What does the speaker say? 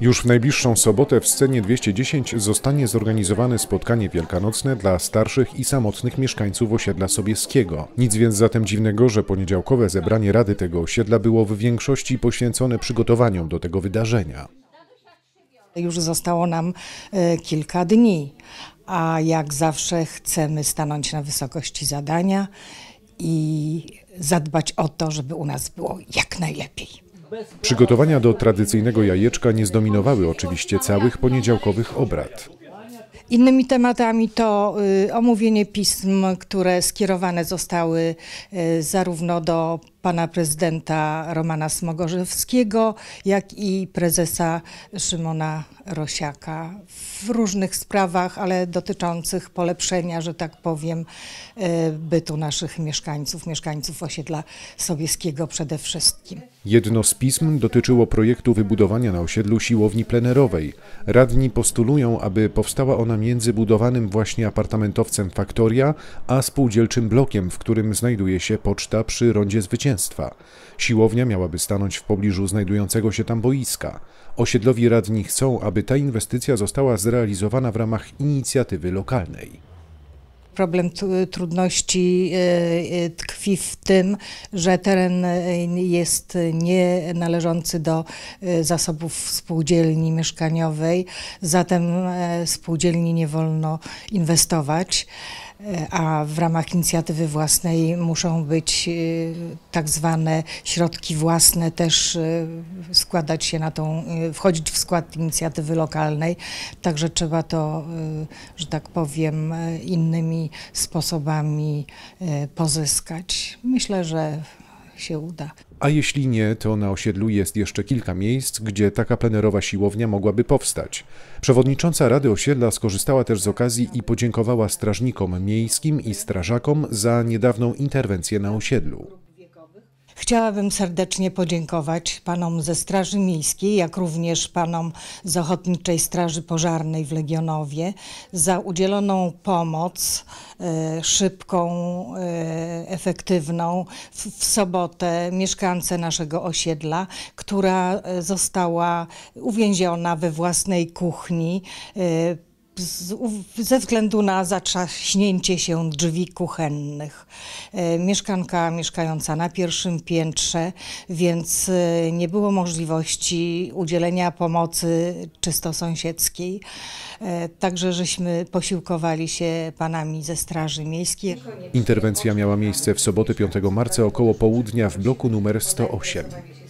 Już w najbliższą sobotę w scenie 210 zostanie zorganizowane spotkanie wielkanocne dla starszych i samotnych mieszkańców osiedla Sobieskiego. Nic więc zatem dziwnego, że poniedziałkowe zebranie Rady tego osiedla było w większości poświęcone przygotowaniom do tego wydarzenia. Już zostało nam e, kilka dni, a jak zawsze chcemy stanąć na wysokości zadania i zadbać o to, żeby u nas było jak najlepiej. Przygotowania do tradycyjnego jajeczka nie zdominowały oczywiście całych poniedziałkowych obrad. Innymi tematami to y, omówienie pism, które skierowane zostały y, zarówno do pana prezydenta Romana Smogorzewskiego, jak i prezesa Szymona Rosiaka w różnych sprawach, ale dotyczących polepszenia, że tak powiem, e, bytu naszych mieszkańców, mieszkańców osiedla Sobieskiego przede wszystkim. Jedno z pism dotyczyło projektu wybudowania na osiedlu siłowni plenerowej. Radni postulują, aby powstała ona między budowanym właśnie apartamentowcem Faktoria, a spółdzielczym blokiem, w którym znajduje się poczta przy Rondzie Zwycięstwa zwycięstwa. Siłownia miałaby stanąć w pobliżu znajdującego się tam boiska. Osiedlowi radni chcą, aby ta inwestycja została zrealizowana w ramach inicjatywy lokalnej problem trudności e, e, tkwi w tym, że teren e, jest nie należący do zasobów spółdzielni mieszkaniowej, zatem spółdzielni nie wolno inwestować. E, a w ramach inicjatywy własnej muszą być e, tak zwane środki własne też e, składać się na tą, wchodzić w skład inicjatywy lokalnej, także trzeba to, że tak powiem, innymi sposobami pozyskać. Myślę, że się uda. A jeśli nie, to na osiedlu jest jeszcze kilka miejsc, gdzie taka plenerowa siłownia mogłaby powstać. Przewodnicząca Rady Osiedla skorzystała też z okazji i podziękowała strażnikom miejskim i strażakom za niedawną interwencję na osiedlu. Chciałabym serdecznie podziękować panom ze Straży Miejskiej, jak również panom z Ochotniczej Straży Pożarnej w Legionowie za udzieloną pomoc e, szybką, e, efektywną w, sobotę mieszkance naszego osiedla, która e, została uwięziona we własnej kuchni z, ze względu na zatrzaśnięcie się drzwi kuchennych. E, mieszkanka mieszkająca na pierwszym piętrze, więc e, nie było możliwości udzielenia pomocy czysto sąsiedzkiej. E, także żeśmy posiłkowali się panami ze Straży Miejskiej. Interwencja miała miejsce w sobotę 5 marca około południa w bloku numer 108.